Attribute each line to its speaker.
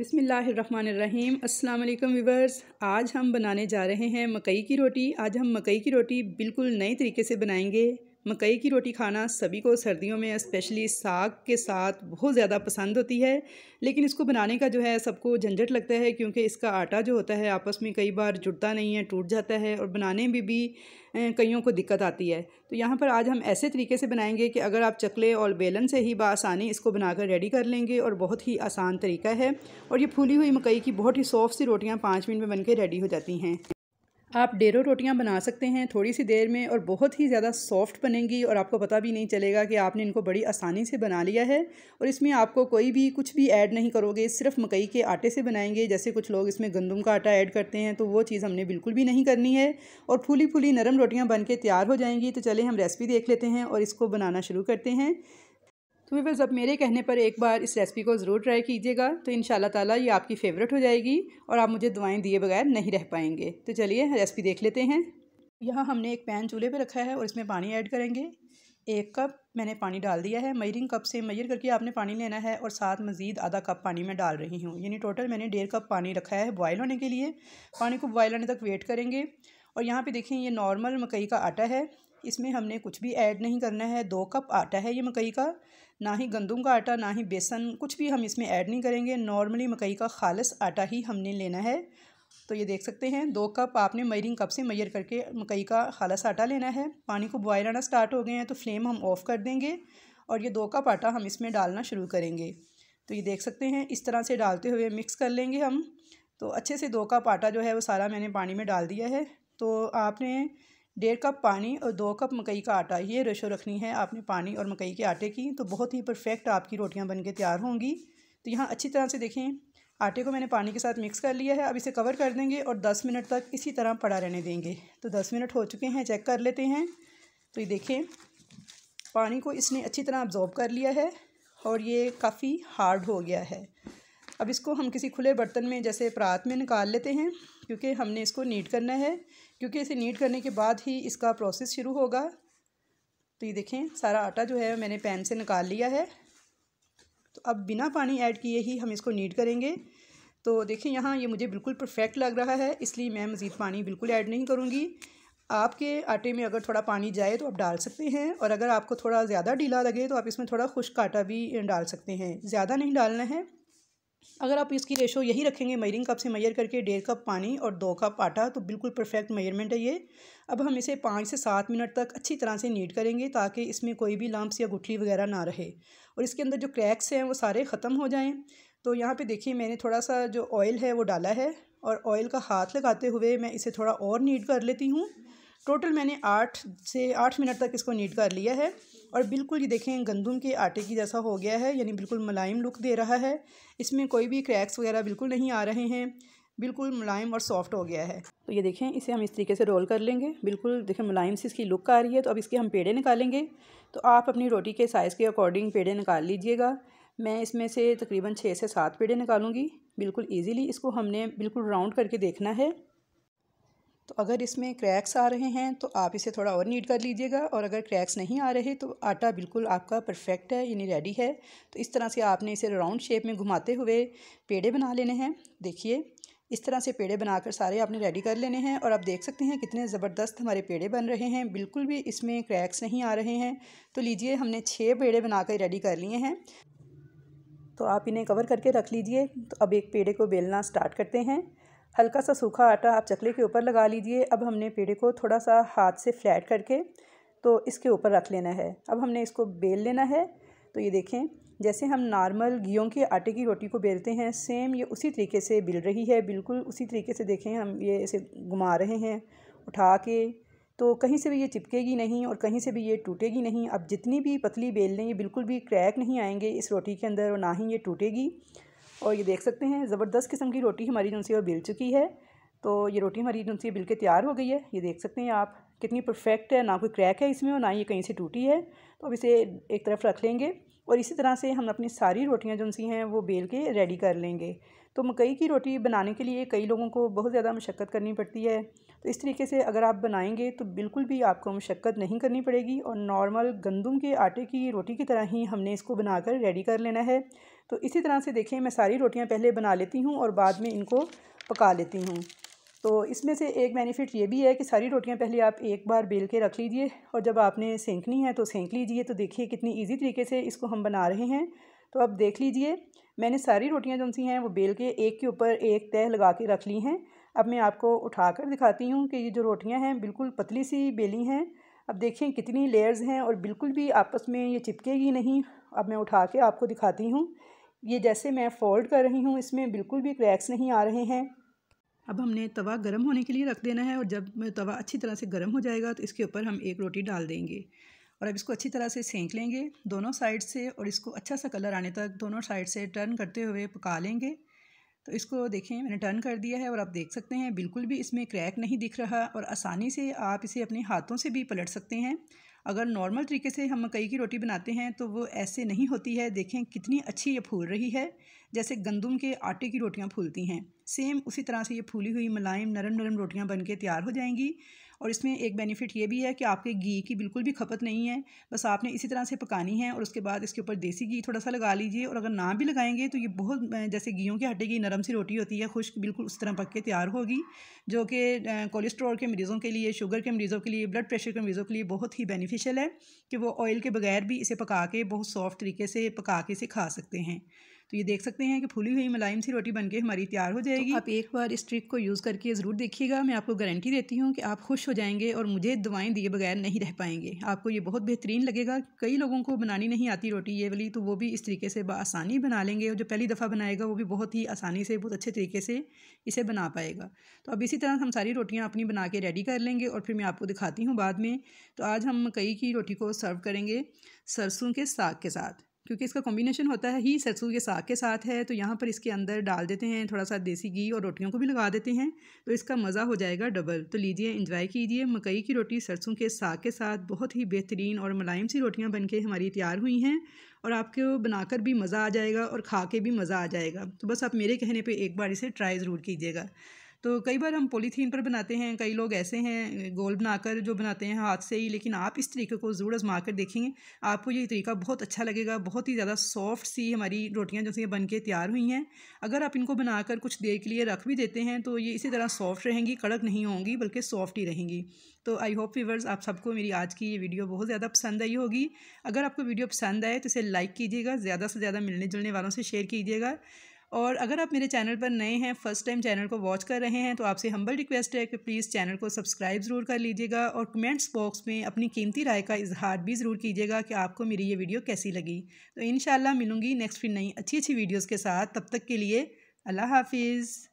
Speaker 1: बिसमीम अस्सलाम वालेकुम आज हम बनाने जा रहे हैं मकई की रोटी आज हम मकई की रोटी बिल्कुल नए तरीके से बनाएंगे मकई की रोटी खाना सभी को सर्दियों में स्पेशली साग के साथ बहुत ज़्यादा पसंद होती है लेकिन इसको बनाने का जो है सबको झंझट लगता है क्योंकि इसका आटा जो होता है आपस में कई बार जुड़ता नहीं है टूट जाता है और बनाने में भी, भी कईयों को दिक्कत आती है तो यहाँ पर आज हम ऐसे तरीके से बनाएंगे कि अगर आप चकले और बेलन से ही बसानी इसको बनाकर रेडी कर लेंगे और बहुत ही आसान तरीका है और ये फूली हुई मकई की बहुत ही सॉफ्ट सी रोटियाँ पाँच मिनट में बन रेडी हो जाती हैं आप डेरो रोटियां बना सकते हैं थोड़ी सी देर में और बहुत ही ज़्यादा सॉफ्ट बनेंगी और आपको पता भी नहीं चलेगा कि आपने इनको बड़ी आसानी से बना लिया है और इसमें आपको कोई भी कुछ भी ऐड नहीं करोगे सिर्फ मकई के आटे से बनाएंगे जैसे कुछ लोग इसमें गंदम का आटा ऐड करते हैं तो वो चीज़ हमने बिल्कुल भी नहीं करनी है और फूली फूली नरम रोटियाँ बन के तैयार हो जाएंगी तो चले हम रेसिपी देख लेते हैं और इसको बनाना शुरू करते हैं तो वीवर्स अब मेरे कहने पर एक बार इस रेसिपी को ज़रूर ट्राई कीजिएगा तो इन ताला ये आपकी फेवरेट हो जाएगी और आप मुझे दवाएँ दिए बगैर नहीं रह पाएंगे तो चलिए रेसिपी देख लेते हैं यहाँ हमने एक पैन चूल्हे पर रखा है और इसमें पानी ऐड करेंगे एक कप मैंने पानी डाल दिया है मयरिंग कप से मयर करके आपने पानी लेना है और साथ मज़ीद आधा कप पानी मैं डाल रही हूँ यानी टोटल मैंने डेढ़ कप पानी रखा है बॉयल होने के लिए पानी को बॉयल होने तक वेट करेंगे और यहाँ पे देखें ये नॉर्मल मकई का आटा है इसमें हमने कुछ भी ऐड नहीं करना है दो कप आटा है ये मकई का ना ही गंदम का आटा ना ही बेसन कुछ भी हम इसमें ऐड नहीं करेंगे नॉर्मली मकई का खालस आटा ही हमने लेना है तो ये देख सकते हैं दो कप आपने मयरिंग कप से मैयर करके मकई का खालस आटा लेना है पानी को बॉयल आना स्टार्ट हो गए हैं तो फ्लेम हम ऑफ़ कर देंगे और ये दो कप आटा हम इसमें डालना शुरू करेंगे तो ये देख सकते हैं इस तरह से डालते हुए मिक्स कर लेंगे हम तो अच्छे से दो कप आटा जो है वो सारा मैंने पानी में डाल दिया है तो आपने डेढ़ कप पानी और दो कप मकई का आटा ये रेशो रखनी है आपने पानी और मकई के आटे की तो बहुत ही परफेक्ट आपकी रोटियां बन के तैयार होंगी तो यहाँ अच्छी तरह से देखें आटे को मैंने पानी के साथ मिक्स कर लिया है अब इसे कवर कर देंगे और दस मिनट तक इसी तरह पड़ा रहने देंगे तो दस मिनट हो चुके हैं चेक कर लेते हैं तो ये देखें पानी को इसने अच्छी तरह अब्जॉर्ब कर लिया है और ये काफ़ी हार्ड हो गया है अब इसको हम किसी खुले बर्तन में जैसे परात में निकाल लेते हैं क्योंकि हमने इसको नीट करना है क्योंकि इसे नीट करने के बाद ही इसका प्रोसेस शुरू होगा तो ये देखें सारा आटा जो है मैंने पैन से निकाल लिया है तो अब बिना पानी ऐड किए ही हम इसको नीट करेंगे तो देखें यहाँ ये मुझे बिल्कुल परफेक्ट लग रहा है इसलिए मैं मज़ीद पानी बिल्कुल ऐड नहीं करूँगी आपके आटे में अगर थोड़ा पानी जाए तो आप डाल सकते हैं और अगर आपको थोड़ा ज़्यादा ढीला लगे तो आप इसमें थोड़ा खुश्क आटा भी डाल सकते हैं ज़्यादा नहीं डालना है अगर आप इसकी रेशो यही रखेंगे मयरिंग कप से मेयर करके डेढ़ कप पानी और दो कप आटा तो बिल्कुल परफेक्ट मेयरमेंट है ये अब हम इसे पाँच से सात मिनट तक अच्छी तरह से नीट करेंगे ताकि इसमें कोई भी लम्ब्स या गुठली वगैरह ना रहे और इसके अंदर जो क्रैक्स हैं वो सारे ख़त्म हो जाएँ तो यहाँ पर देखिए मैंने थोड़ा सा जो ऑयल है वो डाला है और ऑयल का हाथ लगाते हुए मैं इसे थोड़ा और नीट कर लेती हूँ टोटल मैंने आठ से आठ मिनट तक इसको नीट कर लिया है और बिल्कुल ये देखें गंदम के आटे की जैसा हो गया है यानी बिल्कुल मुलायम लुक दे रहा है इसमें कोई भी क्रैक्स वगैरह बिल्कुल नहीं आ रहे हैं बिल्कुल मुलायम और सॉफ्ट हो गया है तो ये देखें इसे हम इस तरीके से रोल कर लेंगे बिल्कुल देखें मुलायम से इसकी लुक आ रही है तो अब इसके हम पेड़े निकालेंगे तो आप अपनी रोटी के साइज़ के अकॉर्डिंग पेड़े निकाल लीजिएगा मैं इसमें से तकरीबन छः से सात पेड़े निकालूंगी बिल्कुल ईजीली इसको हमने बिल्कुल राउंड करके देखना है तो अगर इसमें क्रैक्स आ रहे हैं तो आप इसे थोड़ा और नीट कर लीजिएगा और अगर क्रैक्स नहीं आ रहे तो आटा बिल्कुल आपका परफेक्ट है यानी रेडी है तो इस तरह से आपने इसे राउंड शेप में घुमाते हुए पेड़े बना लेने हैं देखिए इस तरह से पेड़े बनाकर सारे आपने रेडी कर लेने हैं और आप देख सकते हैं कितने ज़बरदस्त हमारे पेड़े बन रहे हैं बिल्कुल भी इसमें क्रैक्स नहीं आ रहे हैं तो लीजिए हमने छः पेड़े बनाकर रेडी कर लिए हैं तो आप इन्हें कवर करके रख लीजिए तो अब एक पेड़े को बेलना स्टार्ट करते हैं हल्का सा सूखा आटा आप चकले के ऊपर लगा लीजिए अब हमने पेड़े को थोड़ा सा हाथ से फ्लैट करके तो इसके ऊपर रख लेना है अब हमने इसको बेल लेना है तो ये देखें जैसे हम नॉर्मल घियों के आटे की रोटी को बेलते हैं सेम ये उसी तरीके से बिल रही है बिल्कुल उसी तरीके से देखें हम ये इसे घुमा रहे हैं उठा के तो कहीं से भी ये चिपकेगी नहीं और कहीं से भी ये टूटेगी नहीं अब जितनी भी पतली बेल लें ये बिल्कुल भी क्रैक नहीं आएंगे इस रोटी के अंदर और ना ही ये टूटेगी और ये देख सकते हैं ज़बरदस्त किस्म की रोटी हमारी जो वो बिल चुकी है तो ये रोटी हमारी जो बिल के तैयार हो गई है ये देख सकते हैं आप कितनी परफेक्ट है ना कोई क्रैक है इसमें और ना ये कहीं से टूटी है तो अब इसे एक तरफ रख लेंगे और इसी तरह से हम अपनी सारी रोटियां जो हैं वो बेल के रेडी कर लेंगे तो मकई की रोटी बनाने के लिए कई लोगों को बहुत ज़्यादा मशक्क़त करनी पड़ती है तो इस तरीके से अगर आप बनाएंगे तो बिल्कुल भी आपको मशक्क़त नहीं करनी पड़ेगी और नॉर्मल गंदम के आटे की रोटी की तरह ही हमने इसको बनाकर रेडी कर लेना है तो इसी तरह से देखिए मैं सारी रोटियां पहले बना लेती हूँ और बाद में इनको पका लेती हूँ तो इसमें से एक बेनिफिट ये भी है कि सारी रोटियां पहले आप एक बार बेल के रख लीजिए और जब आपने सेंकनी है तो सेंक लीजिए तो देखिए कितनी ईजी तरीके से इसको हम बना रहे हैं तो अब देख लीजिए मैंने सारी रोटियाँ जो सी हैं वो बेल के एक के ऊपर एक तह लगा के रख ली हैं अब मैं आपको उठा कर दिखाती हूँ कि ये जो रोटियाँ हैं बिल्कुल पतली सी बेली हैं अब देखें कितनी लेयर्स हैं और बिल्कुल भी आपस में ये चिपकेगी नहीं अब मैं उठा के आपको दिखाती हूँ ये जैसे मैं फोल्ड कर रही हूँ इसमें बिल्कुल भी क्रैक्स नहीं आ रहे हैं अब हमने तवा गर्म होने के लिए रख देना है और जब तवा अच्छी तरह से गर्म हो जाएगा तो इसके ऊपर हम एक रोटी डाल देंगे और अब इसको अच्छी तरह से सेंक लेंगे दोनों साइड से और इसको अच्छा सा कलर आने तक दोनों साइड से टर्न करते हुए पका लेंगे तो इसको देखें मैंने टर्न कर दिया है और आप देख सकते हैं बिल्कुल भी इसमें क्रैक नहीं दिख रहा और आसानी से आप इसे अपने हाथों से भी पलट सकते हैं अगर नॉर्मल तरीके से हम मकई की रोटी बनाते हैं तो वो ऐसे नहीं होती है देखें कितनी अच्छी ये फूल रही है जैसे गंदम के आटे की रोटियां फूलती हैं सेम उसी तरह से ये फूली हुई मुलायम नरम नरम रोटियां बन के तैयार हो जाएंगी और इसमें एक बेनिफिट ये भी है कि आपके घी की बिल्कुल भी खपत नहीं है बस आपने इसी तरह से पकानी है और उसके बाद इसके ऊपर देसी घी थोड़ा सा लगा लीजिए और अगर ना भी लगाएंगे तो ये बहुत जैसे घीयों के आटे की नरम सी रोटी होती है खुश्क बिल्कुल उस तरह पक के तैयार होगी जो कि कोलेस्ट्रॉल के मरीज़ों के लिए शुगर के मरीज़ों के लिए ब्लड प्रेशर के मरीज़ों के लिए बहुत ही बेनिफिशियल है कि वो ऑयल के बगैर भी इसे पका के बहुत सॉफ्ट तरीके से पका के इसे खा सकते हैं तो ये देख सकते हैं कि फूली हुई मुलायम सी रोटी बनके हमारी तैयार हो जाएगी तो आप एक बार इस ट्रिक को यूज़ करके ज़रूर देखिएगा मैं आपको गारंटी देती हूँ कि आप खुश हो जाएंगे और मुझे दवाएँ दिए बगैर नहीं रह पाएंगे आपको ये बहुत बेहतरीन लगेगा कई लोगों को बनानी नहीं आती रोटी ये वाली तो वो भी इस तरीके से आसानी बना लेंगे और जो पहली दफ़ा बनाएगा वो भी बहुत ही आसानी से बहुत अच्छे तरीके से इसे बना पाएगा तो अब इसी तरह हम सारी रोटियाँ अपनी बना के रेडी कर लेंगे और फिर मैं आपको दिखाती हूँ बाद में तो आज हम मकई की रोटी को सर्व करेंगे सरसों के साग के साथ क्योंकि इसका कॉम्बिनेशन होता है ही सरसों के साग के साथ है तो यहाँ पर इसके अंदर डाल देते हैं थोड़ा सा देसी घी और रोटियों को भी लगा देते हैं तो इसका मज़ा हो जाएगा डबल तो लीजिए इंजॉय कीजिए मकई की रोटी सरसों के साग के साथ बहुत ही बेहतरीन और मुलायम सी रोटियाँ बन के हमारी तैयार हुई हैं और आपके बनाकर भी मज़ा आ जाएगा और खा के भी मज़ा आ जाएगा तो बस आप मेरे कहने पर एक बार इसे ट्राई ज़रूर कीजिएगा तो कई बार हम पॉलीथीन पर बनाते हैं कई लोग ऐसे हैं गोल बनाकर जो बनाते हैं हाथ से ही लेकिन आप इस तरीके को ज़रूर आजमा कर देखेंगे आपको ये तरीका बहुत अच्छा लगेगा बहुत ही ज़्यादा सॉफ्ट सी हमारी रोटियाँ जो बन के तैयार हुई हैं अगर आप इनको बनाकर कुछ देर के लिए रख भी देते हैं तो ये इसी तरह सॉफ्ट रहेंगी कड़क नहीं होंगी बल्कि सॉफ्ट ही रहेंगी तो आई होप व्यूवर्स आप सबको मेरी आज की ये वीडियो बहुत ज़्यादा पसंद आई होगी अगर आपको वीडियो पसंद आए तो इसे लाइक कीजिएगा ज़्यादा से ज़्यादा मिलने जुलने वालों से शेयर कीजिएगा और अगर आप मेरे चैनल पर नए हैं फर्स्ट टाइम चैनल को वॉच कर रहे हैं तो आपसे हम्बल रिक्वेस्ट है कि प्लीज़ चैनल को सब्सक्राइब ज़रूर कर लीजिएगा और कमेंट्स बॉक्स में अपनी कीमती राय का इजहार भी ज़रूर कीजिएगा कि आपको मेरी ये वीडियो कैसी लगी तो इन मिलूँगी नेक्स्ट फिर नई अच्छी अच्छी वीडियोज़ के साथ तब तक के लिए अल्लाह हाफिज़